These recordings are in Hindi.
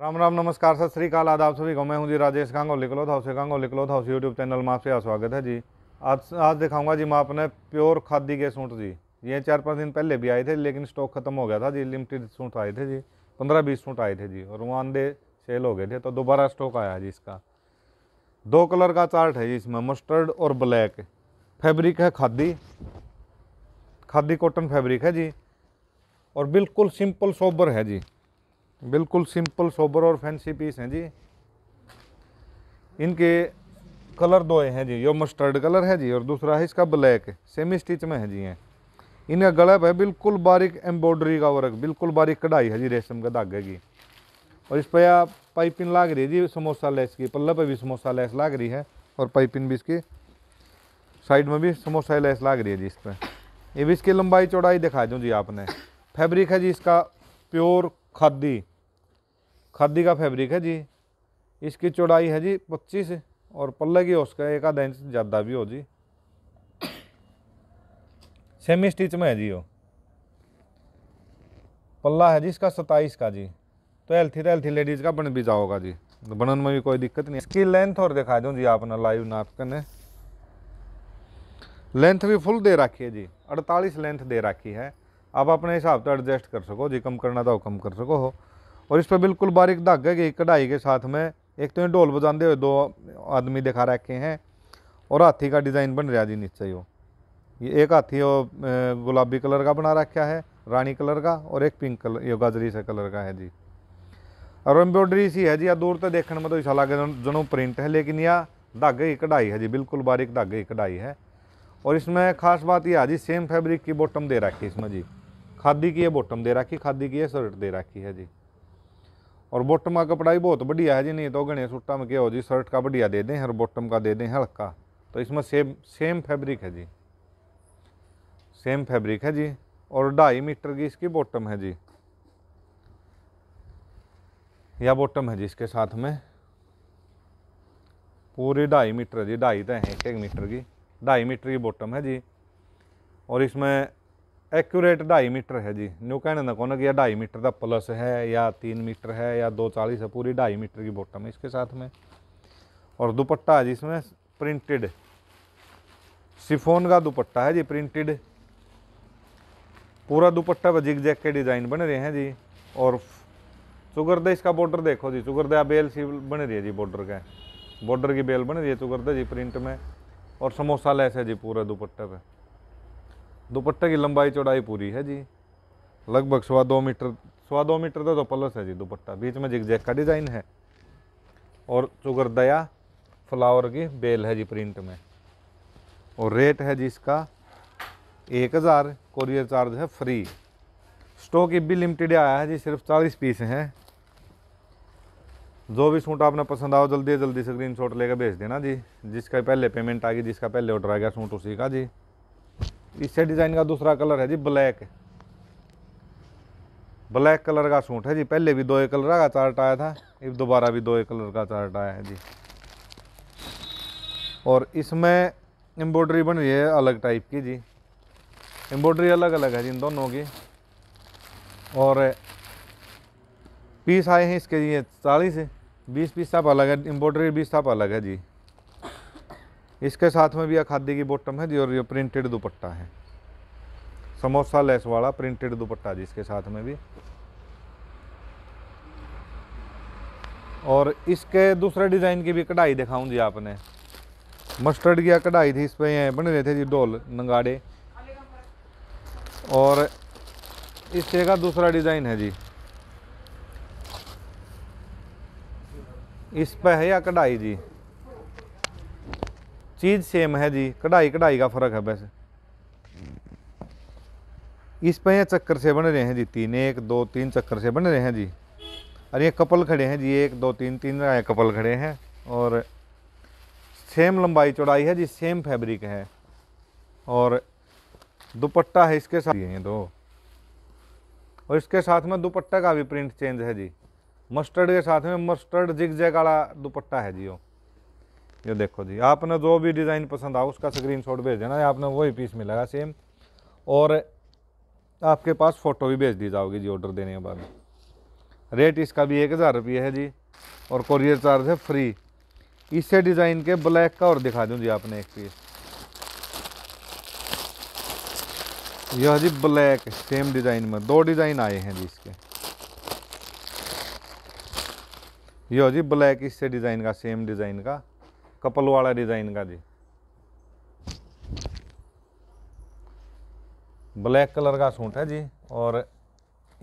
राम राम नमस्कार सत श्रीकाल आदाब सभी को मैं हूँ जी राजेश कांगो लिकलोत हाउस कांगो लिकलोत हाउस यूट्यूब चैनल में आपसे स्वागत है जी आज आज दिखाऊंगा जी मैं अपने प्योर खादी के सूट जी ये चार पाँच दिन पहले भी आए थे लेकिन स्टॉक खत्म हो गया था जी लिमिटेड सूट आए थे जी पंद्रह बीस सूट आए थे जी और वहाँ अंधे सेल हो गए थे तो दोबारा स्टॉक आया जी इसका दो कलर का चार्ट है जी इसमें मस्टर्ड और ब्लैक फैब्रिक है खादी खादी कॉटन फैब्रिक है जी और बिल्कुल सिंपल सोबर है जी बिल्कुल सिंपल सोबर और फैंसी पीस हैं जी इनके कलर दो हैं जी यो मस्टर्ड कलर है जी और दूसरा है इसका ब्लैक सेमी स्टिच में है जी हैं इनका गला है बिल्कुल बारीक एम्ब्रॉयडरी का वर्क बिल्कुल बारीक कढ़ाई है जी रेशम के धागे की और इस पर आप पाइपिंग लाग रही है जी समोसा लेस की पल्ला पर भी समोसा लेस लाग रही है और पाइपिंग भी इसकी साइड में भी समोसा लेस लाग रही है जी इस पर ये भी इसकी लंबाई चौड़ाई दिखा दूँ जी आपने फैब्रिक है जी इसका प्योर खादी खादी का फैब्रिक है जी इसकी चौड़ाई है जी पच्चीस और पल्ले की उसका एक आधा इंच ज़्यादा भी हो जी सेमी स्टिच में है जी वो पल्ला है जी इसका सत्ताईस का जी तो हेल्थी तो हेल्थी लेडीज़ का बन भी जाओगा जी तो बनन में भी कोई दिक्कत नहीं इसकी लेंथ और दिखा दूँ जी आपने लाइव नाप करने लेंथ भी फुल दे रखी है जी अड़तालीस लेंथ दे रखी है आप अपने हिसाब से एडजस्ट कर सको जी कम करना तो कम कर सको हो और इस पर बिल्कुल बारीक धागे की कढ़ाई के साथ में एक तो ये ढोल बजाते हुए दो आदमी दिखा रखे हैं और हाथी का डिज़ाइन बन रहा जी नीचे ही ये एक हाथी वो गुलाबी कलर का बना रखा है रानी कलर का और एक पिंक कलर ये गाजरी से कलर का है जी और एम्ब्रॉयडरी सी है जी या दूर तो देखने में तो ऐसा लगे जनों प्रिंट है लेकिन यह धागे की कढ़ाई है जी बिल्कुल बारीक धागे की कढ़ाई है और इसमें खास बात यह है जी सेम फैब्रिक की बॉटम दे रखी इसमें जी खादी की ये बॉटम दे रखी खादी की ये शर्ट दे रखी है जी और बॉटम का कपड़ा भी बहुत बढ़िया है जी नहीं तो घने सूटा में क्या हो जी शर्ट का बढ़िया दे दें और बॉटम का दे दें हल्का तो इसमें सेम सेम फैब्रिक है जी सेम फैब्रिक है जी और ढाई मीटर की इसकी बॉटम है जी या बॉटम है जी इसके साथ में पूरी ढाई मीटर है जी ढाई तो है एक एक मीटर की ढाई मीटर की बॉटम है जी और इसमें एक्यूरेट ढाई मीटर है जी न्यू कहने ना कौन कि यह ढाई मीटर का प्लस है या तीन मीटर है या दो चालीस है पूरी ढाई मीटर की बॉटम है इसके साथ में और दुपट्टा है जी इसमें प्रिंटेड सिफोन का दुपट्टा है जी प्रिंटेड पूरा दुपट्टा पर जिग जैक के डिज़ाइन बन रहे हैं जी और चुगरदे इसका बॉर्डर देखो जी चुगरदा बेल सी बन रही है जी बॉर्डर का बॉर्डर की बेल बन रही है चुगरदे जी प्रिंट में और समोसा लेस है जी पूरा दुपट्टे पर दुपट्टे की लंबाई चौड़ाई पूरी है जी लगभग सवा दो मीटर सवा दो मीटर तो, तो प्लस है जी दुपट्टा बीच में जिगजैक का डिज़ाइन है और चुगरदया फ्लावर की बेल है जी प्रिंट में और रेट है जी इसका एक हज़ार कोरियर चार्ज है फ्री स्टॉक भी लिमिटेड आया है जी सिर्फ चालीस पीस हैं जो भी सूट आपने पसंद आओ जल्दी जल्दी स्क्रीन शॉट लेकर भेज देना जी जिसका पहले पेमेंट आ गई जिसका पहले ऑर्डर आ गया सूट उसी का जी इससे डिज़ाइन का दूसरा कलर है जी ब्लैक ब्लैक कलर का सूट है जी पहले भी दो कलर का चार्ट आया था इब दोबारा भी दो कलर का चार्ट आया है जी और इसमें एम्ब्रॉयडरी बन रही है अलग टाइप की जी एम्ब्रॉयडरी अलग अलग है जी इन दोनों की और पीस आए हैं इसके लिए चालीस बीस पीस साफ अलग है एम्ब्रॉयडरी बीस साफ अलग है जी इसके साथ में भी यह खादी की बॉटम है जी और ये प्रिंटेड दुपट्टा है समोसा लेस वाला प्रिंटेड दुपट्टा जी इसके साथ में भी और इसके दूसरे डिज़ाइन की भी कढ़ाई दिखाऊं जी आपने मस्टर्ड की कढ़ाई थी इस पर बन रहे थे जी डोल नंगाड़े और इससे का दूसरा डिज़ाइन है जी इस पर है या कढ़ाई जी चीज़ सेम है जी कढ़ाई कढ़ाई का फ़र्क है बस इस पर चक्कर से बन रहे हैं जी तीन एक दो तीन चक्कर से बन रहे हैं जी और ये कपल खड़े हैं जी एक दो तीन तीन आए कपल खड़े हैं और सेम लंबाई चौड़ाई है जी सेम फैब्रिक है और दुपट्टा है इसके साथ ये दो और इसके साथ में दुपट्टा का भी प्रिंट चेंज है जी मस्टर्ड के साथ में मस्टर्ड जिग जैग वाला दुपट्टा है जी वो ये देखो जी आपने जो भी डिज़ाइन पसंद आया उसका शॉट भेज देना आपने वही पीस मिलेगा सेम और आपके पास फ़ोटो भी भेज दी जाओगी जी ऑर्डर देने के बाद रेट इसका भी एक हज़ार रुपये है जी और कोरियर चार्ज है फ्री इससे डिज़ाइन के ब्लैक का और दिखा दूँ जी आपने एक पीस यह जी ब्लैक सेम डिज़ाइन में दो डिज़ाइन आए हैं जी इसके यह जी ब्लैक इससे डिज़ाइन का सेम डिज़ाइन का कपल वाला डिज़ाइन का जी ब्लैक कलर का सूट है जी और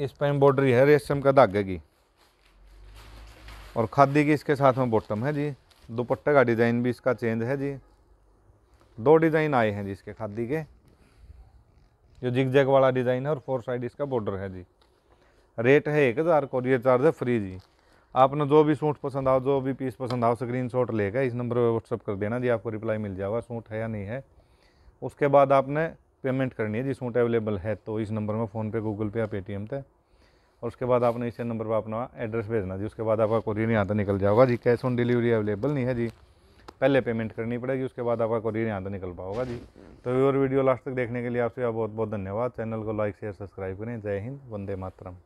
इस पर एम्ब्रॉयडरी है रेशम का धागे की और खादी की इसके साथ में बॉटम है जी दुपट्टे का डिज़ाइन भी इसका चेंज है जी दो डिज़ाइन आए हैं जी इसके खादी के जो जिग जैग वाला डिज़ाइन है और फोर साइड इसका बॉर्डर है जी रेट है एक हज़ार कोरियर चार्ज है फ्री जी आपने जो भी सूट पसंद आओ जो भी पीस पसंद आओ स्क्रीन शॉट लेकर इस नंबर पर व्हाट्सअप कर देना जी आपको रिप्लाई मिल जाएगा सूट है या नहीं है उसके बाद आपने पेमेंट करनी है जी सूट अवेलेबल है तो इस नंबर में फ़ोनपे गूगल पे या पेटीएम पे और उसके बाद आपने इसी नंबर पर अपना एड्रेस भेजना जी उसके बाद आपका कुरियर यहाँ तक निकल जाओगा जी कैश ऑन डिलीवरी अवेलेबल नहीं है जी पहले पेमेंट करनी पड़ेगी उसके बाद आपका कुरियर यहाँ तक निकल पाओगा जी तो और वीडियो लास्ट तक देखने के लिए आपसे बहुत बहुत धन्यवाद चैनल को लाइक शेयर सब्सक्राइब करें जय हिंद वंदे मातरम